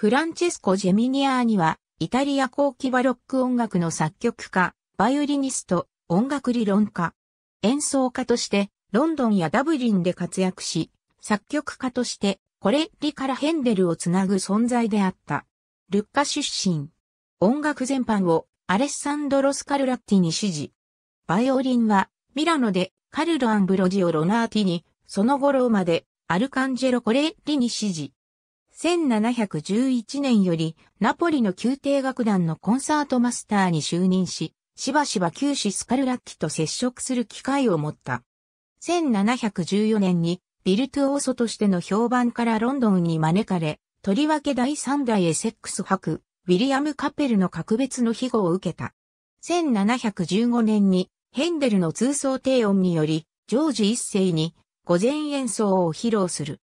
フランチェスコ・ジェミニアーニは、イタリア後期バロック音楽の作曲家、バイオリニスト、音楽理論家、演奏家として、ロンドンやダブリンで活躍し、作曲家として、コレッリからヘンデルをつなぐ存在であった。ルッカ出身。音楽全般をアレッサンドロス・カルラッティに指示。バイオリンはミラノでカルロ・アンブロジオ・ロナーティに、その頃までアルカンジェロ・コレッリに指示。1711年よりナポリの宮廷楽団のコンサートマスターに就任し、しばしば旧市スカルラッキと接触する機会を持った。1714年にビルトゥオーソとしての評判からロンドンに招かれ、とりわけ第3代エセックス博、ウィリアム・カペルの格別の庇護を受けた。1715年にヘンデルの通奏低音により、ジョージ一世に午前演奏を披露する。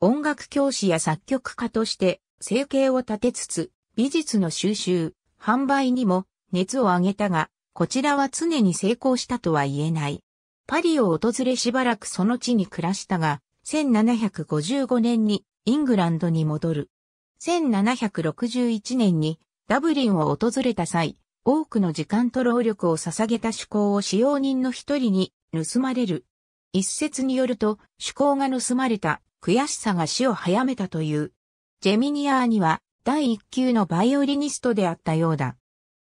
音楽教師や作曲家として生計を立てつつ、美術の収集、販売にも熱を上げたが、こちらは常に成功したとは言えない。パリを訪れしばらくその地に暮らしたが、1755年にイングランドに戻る。1761年にダブリンを訪れた際、多くの時間と労力を捧げた趣向を使用人の一人に盗まれる。一説によると、趣向が盗まれた悔しさが死を早めたという。ジェミニアーニは第一級のバイオリニストであったようだ。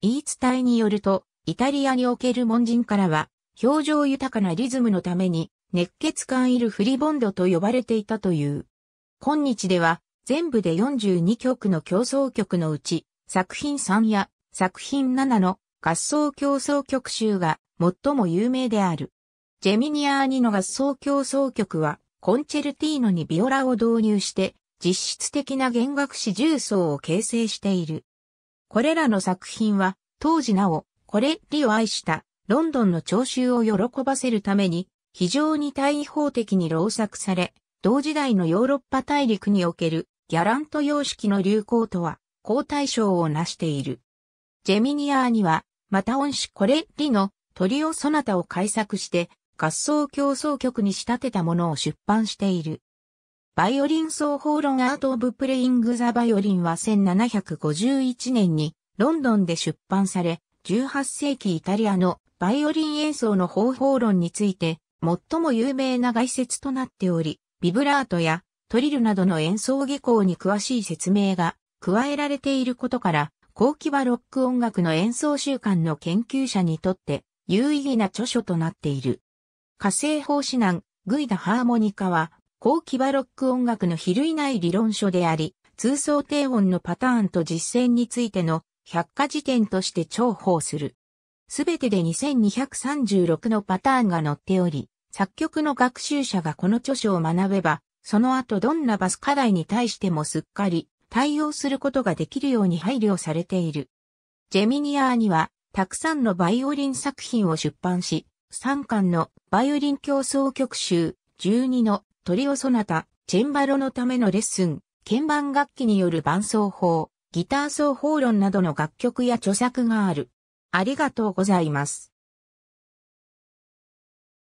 言い伝えによると、イタリアにおける門人からは、表情豊かなリズムのために、熱血感いるフリボンドと呼ばれていたという。今日では、全部で42曲の競争曲のうち、作品3や作品7の合奏競争曲集が最も有名である。ジェミニアーニの合奏競争曲は、コンチェルティーノにビオラを導入して実質的な弦楽史重層を形成している。これらの作品は当時なおこれリを愛したロンドンの聴衆を喜ばせるために非常に対法的に老作され、同時代のヨーロッパ大陸におけるギャラント様式の流行とは交代賞を成している。ジェミニアーにはまた恩師コレッリのトリオソナタを改作して合奏競争曲に仕立てたものを出版している。バイオリン奏法論アート・オブ・プレイング・ザ・バイオリンは1751年にロンドンで出版され、18世紀イタリアのバイオリン演奏の方法論について最も有名な概説となっており、ビブラートやトリルなどの演奏技巧に詳しい説明が加えられていることから、後期はロック音楽の演奏習慣の研究者にとって有意義な著書となっている。火星法指南、グイダハーモニカは、後期バロック音楽の比類ない理論書であり、通奏低音のパターンと実践についての百科事典として重宝する。すべてで2236のパターンが載っており、作曲の学習者がこの著書を学べば、その後どんなバス課題に対してもすっかり対応することができるように配慮されている。ジェミニアーには、たくさんのバイオリン作品を出版し、3巻のバイオリン競争曲集、12のトリオソナタ、チェンバロのためのレッスン、鍵盤楽器による伴奏法、ギター奏法論などの楽曲や著作がある。ありがとうございます。